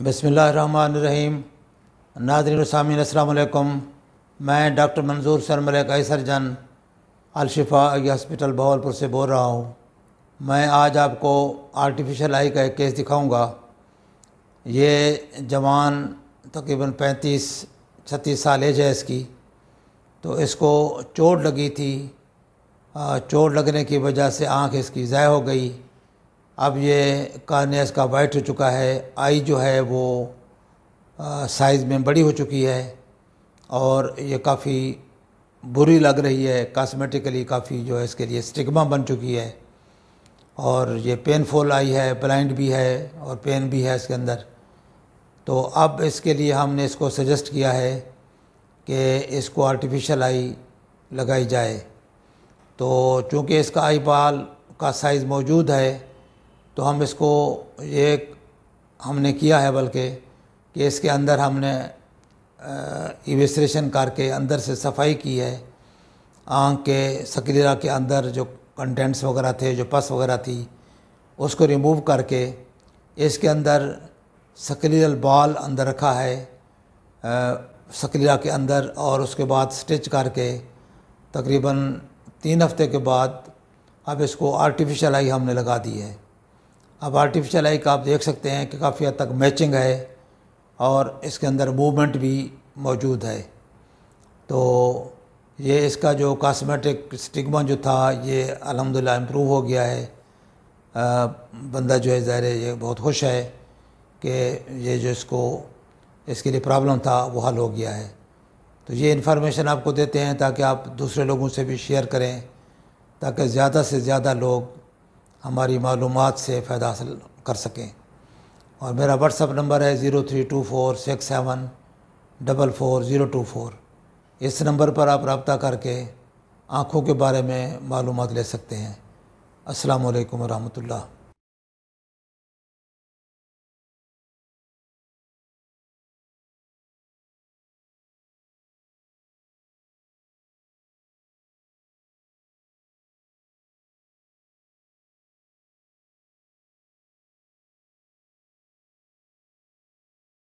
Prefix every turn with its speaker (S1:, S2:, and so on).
S1: रहीम नादरी सामिन असलकुम मैं doctor Manzoor sir Malik surgeon Al-Shifa eye hospital Bahawalpur से बोल रहा हूँ मैं आज आपको आर्टिफिशियल आई का एक केस दिखाऊंगा ये जवान तकरीबन 35 छत्तीस साल एज है इसकी तो इसको चोट लगी थी चोट लगने की वजह से आंख इसकी ज़ाय हो गई अब ये कार्नियस का वाइट हो चुका है आई जो है वो साइज़ में बड़ी हो चुकी है और ये काफ़ी बुरी लग रही है कॉस्मेटिकली काफ़ी जो है इसके लिए स्टिग्मा बन चुकी है और ये पेनफुल आई है ब्लाइंड भी है और पेन भी है इसके अंदर तो अब इसके लिए हमने इसको सजेस्ट किया है कि इसको आर्टिफिशियल आई लगाई जाए तो चूँकि इसका आई बाल का साइज़ मौजूद है तो हम इसको ये हमने किया है बल्कि कि इसके अंदर हमने इवेस्ट्रेशन करके अंदर से सफाई की है आँख के सकरीरा के अंदर जो कंटेंट्स वगैरह थे जो पस वगैरह थी उसको रिमूव करके इसके अंदर सकरीरल बॉल अंदर रखा है सकरीरा के अंदर और उसके बाद स्टिच करके तकरीबन तीन हफ्ते के बाद अब इसको आर्टिफिशियल आई हमने लगा दी है अब आर्टिफिशियल आई का आप देख सकते हैं कि काफ़ी हद तक मैचिंग है और इसके अंदर मूवमेंट भी मौजूद है तो ये इसका जो कास्मेटिक स्टिग्मा जो था ये अलहमदिल्ला इम्प्रूव हो गया है आ, बंदा जो है ज़ाहिर ये बहुत खुश है कि ये जो इसको इसके लिए प्रॉब्लम था वो हल हो गया है तो ये इन्फॉर्मेशन आपको देते हैं ताकि आप दूसरे लोगों से भी शेयर करें ताकि ज़्यादा से ज़्यादा लोग हमारी मालूम से फ़ायदा हासिल कर सकें और मेरा व्हाट्सअप नंबर है zero three two four six seven double four zero two four इस नंबर पर आप रबता करके आँखों के बारे में मालूम ले सकते हैं असलकम वरहमल्ला